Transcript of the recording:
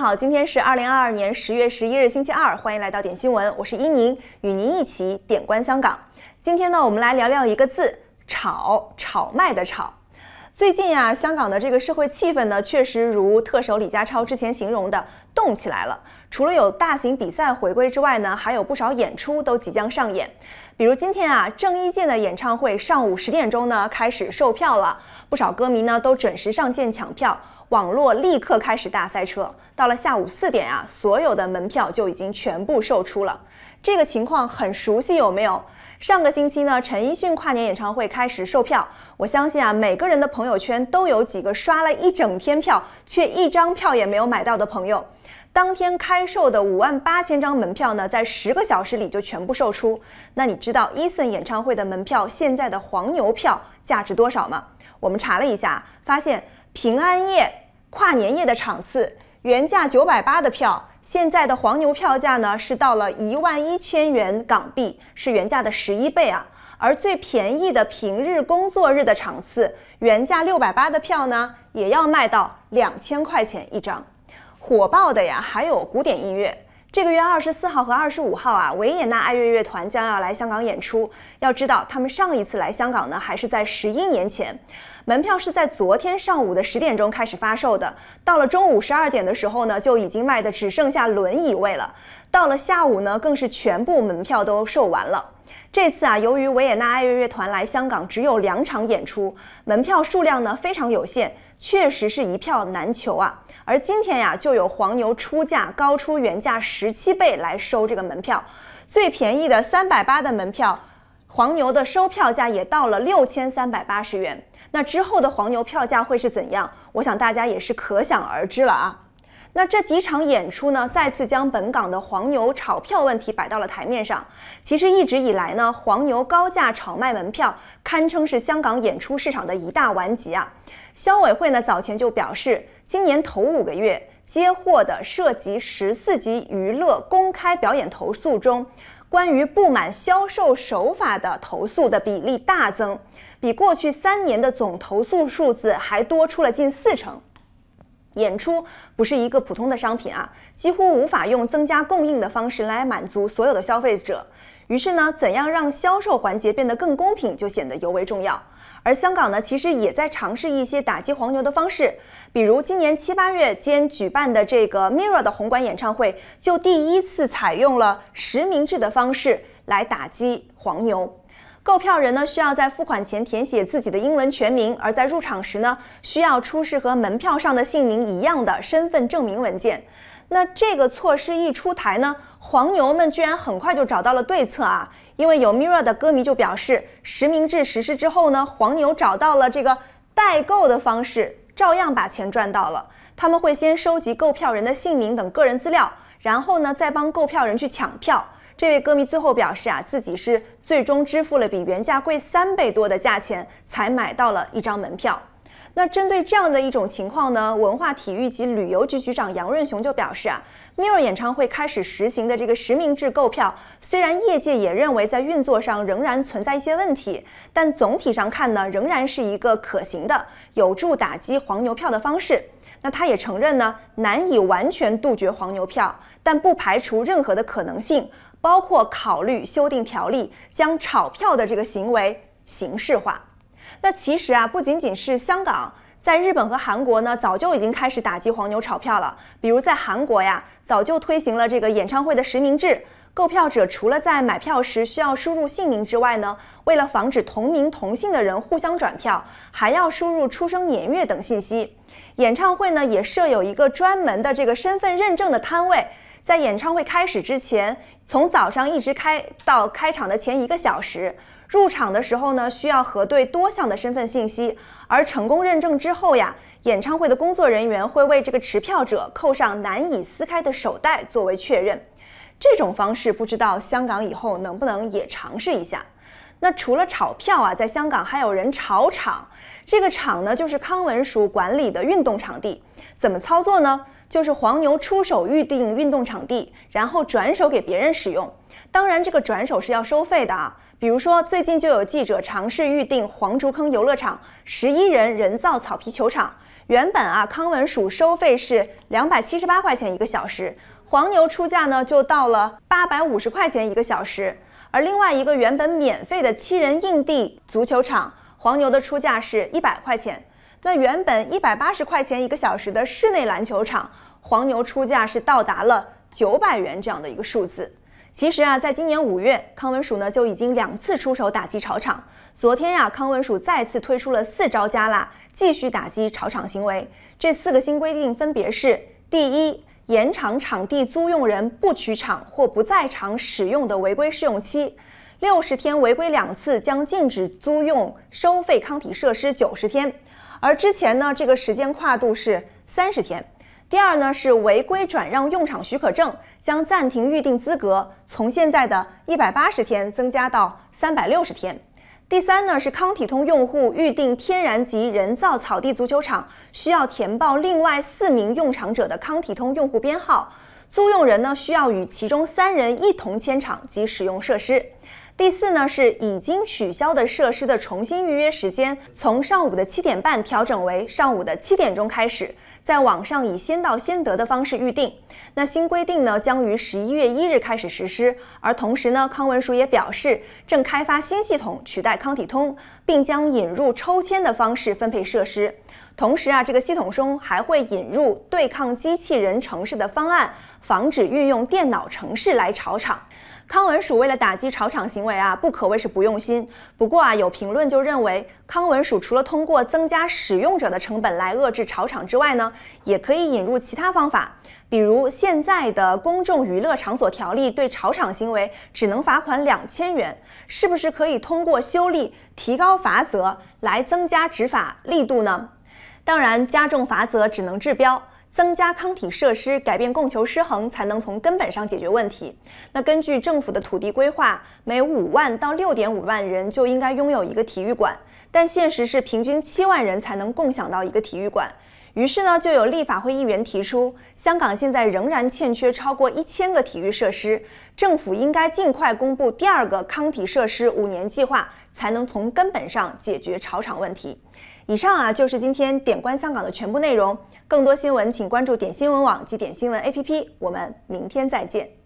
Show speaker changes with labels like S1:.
S1: 好，今天是二零二二年十月十一日星期二，欢迎来到点新闻，我是伊宁，与您一起点关香港。今天呢，我们来聊聊一个字，炒，炒卖的炒。最近啊，香港的这个社会气氛呢，确实如特首李家超之前形容的，动起来了。除了有大型比赛回归之外呢，还有不少演出都即将上演。比如今天啊，郑伊健的演唱会上午十点钟呢开始售票了，不少歌迷呢都准时上线抢票，网络立刻开始大塞车。到了下午四点啊，所有的门票就已经全部售出了。这个情况很熟悉，有没有？上个星期呢，陈奕迅跨年演唱会开始售票。我相信啊，每个人的朋友圈都有几个刷了一整天票却一张票也没有买到的朋友。当天开售的五万八千张门票呢，在十个小时里就全部售出。那你知道伊森演唱会的门票现在的黄牛票价值多少吗？我们查了一下，发现平安夜、跨年夜的场次原价九百八的票。现在的黄牛票价呢，是到了一万一千元港币，是原价的十一倍啊！而最便宜的平日工作日的场次，原价六百八的票呢，也要卖到两千块钱一张。火爆的呀，还有古典音乐。这个月二十四号和二十五号啊，维也纳爱乐乐团将要来香港演出。要知道，他们上一次来香港呢，还是在十一年前。门票是在昨天上午的十点钟开始发售的，到了中午十二点的时候呢，就已经卖的只剩下轮椅位了。到了下午呢，更是全部门票都售完了。这次啊，由于维也纳爱乐乐团来香港只有两场演出，门票数量呢非常有限，确实是一票难求啊。而今天呀，就有黄牛出价高出原价十七倍来收这个门票，最便宜的三百八的门票，黄牛的收票价也到了六千三百八十元。那之后的黄牛票价会是怎样？我想大家也是可想而知了啊。那这几场演出呢，再次将本港的黄牛炒票问题摆到了台面上。其实一直以来呢，黄牛高价炒卖门票，堪称是香港演出市场的一大顽疾啊。消委会呢早前就表示，今年头五个月接获的涉及十四级娱乐公开表演投诉中，关于不满销售手法的投诉的比例大增，比过去三年的总投诉数字还多出了近四成。演出不是一个普通的商品啊，几乎无法用增加供应的方式来满足所有的消费者。于是呢，怎样让销售环节变得更公平，就显得尤为重要。而香港呢，其实也在尝试一些打击黄牛的方式，比如今年七八月间举办的这个 m i r r o r 的红馆演唱会，就第一次采用了实名制的方式来打击黄牛。购票人呢需要在付款前填写自己的英文全名，而在入场时呢需要出示和门票上的姓名一样的身份证明文件。那这个措施一出台呢，黄牛们居然很快就找到了对策啊！因为有 Mirra 的歌迷就表示，实名制实施之后呢，黄牛找到了这个代购的方式，照样把钱赚到了。他们会先收集购票人的姓名等个人资料，然后呢再帮购票人去抢票。这位歌迷最后表示啊，自己是最终支付了比原价贵三倍多的价钱才买到了一张门票。那针对这样的一种情况呢，文化体育及旅游局局长杨润雄就表示啊，mir r r o 演唱会开始实行的这个实名制购票，虽然业界也认为在运作上仍然存在一些问题，但总体上看呢，仍然是一个可行的、有助打击黄牛票的方式。那他也承认呢，难以完全杜绝黄牛票，但不排除任何的可能性。包括考虑修订条例，将炒票的这个行为刑事化。那其实啊，不仅仅是香港，在日本和韩国呢，早就已经开始打击黄牛炒票了。比如在韩国呀，早就推行了这个演唱会的实名制，购票者除了在买票时需要输入姓名之外呢，为了防止同名同姓的人互相转票，还要输入出生年月等信息。演唱会呢，也设有一个专门的这个身份认证的摊位。在演唱会开始之前，从早上一直开到开场的前一个小时，入场的时候呢，需要核对多项的身份信息，而成功认证之后呀，演唱会的工作人员会为这个持票者扣上难以撕开的手带作为确认。这种方式不知道香港以后能不能也尝试一下。那除了炒票啊，在香港还有人炒场。这个场呢，就是康文署管理的运动场地，怎么操作呢？就是黄牛出手预定运动场地，然后转手给别人使用。当然，这个转手是要收费的啊。比如说，最近就有记者尝试预定黄竹坑游乐场十一人人造草皮球场，原本啊康文署收费是两百七十八块钱一个小时，黄牛出价呢就到了八百五十块钱一个小时。而另外一个原本免费的七人硬地足球场。黄牛的出价是一百块钱，那原本一百八十块钱一个小时的室内篮球场，黄牛出价是到达了九百元这样的一个数字。其实啊，在今年五月，康文署呢就已经两次出手打击炒场。昨天呀，康文署再次推出了四招加辣，继续打击炒场行为。这四个新规定分别是：第一，延长场地租用人不取场或不在场使用的违规试用期。六十天违规两次将禁止租用收费康体设施九十天，而之前呢这个时间跨度是三十天。第二呢是违规转让用场许可证将暂停预定资格，从现在的一百八十天增加到三百六十天。第三呢是康体通用户预定天然及人造草地足球场需要填报另外四名用场者的康体通用户编号，租用人呢需要与其中三人一同签场及使用设施。第四呢是已经取消的设施的重新预约时间，从上午的七点半调整为上午的七点钟开始，在网上以先到先得的方式预定。那新规定呢将于十一月一日开始实施。而同时呢，康文署也表示，正开发新系统取代康体通，并将引入抽签的方式分配设施。同时啊，这个系统中还会引入对抗机器人城市的方案，防止运用电脑城市来炒场。康文署为了打击炒场行为啊，不可谓是不用心。不过啊，有评论就认为，康文署除了通过增加使用者的成本来遏制炒场之外呢，也可以引入其他方法，比如现在的《公众娱乐场所条例》对炒场行为只能罚款两千元，是不是可以通过修例提高罚则来增加执法力度呢？当然，加重罚则只能治标。增加康体设施，改变供求失衡，才能从根本上解决问题。那根据政府的土地规划，每五万到六点五万人就应该拥有一个体育馆，但现实是平均七万人才能共享到一个体育馆。于是呢，就有立法会议员提出，香港现在仍然欠缺超过一千个体育设施，政府应该尽快公布第二个康体设施五年计划，才能从根本上解决潮场问题。以上啊，就是今天点关香港的全部内容。更多新闻，请关注点新闻网及点新闻 APP。我们明天再见。